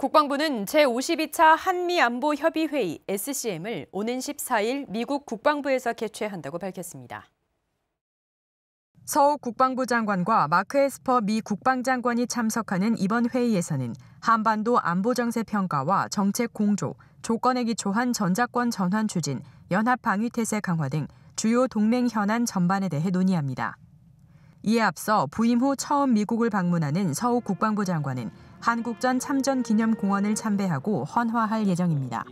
국방부는 제52차 한미안보협의회의 SCM을 오는 14일 미국 국방부에서 개최한다고 밝혔습니다. 서우 국방부 장관과 마크 에스퍼 미 국방장관이 참석하는 이번 회의에서는 한반도 안보정세 평가와 정책 공조, 조건에 기초한 전자권 전환 추진, 연합 방위태세 강화 등 주요 동맹 현안 전반에 대해 논의합니다. 이에 앞서 부임 후 처음 미국을 방문하는 서욱 국방부 장관은 한국전 참전기념공원을 참배하고 헌화할 예정입니다.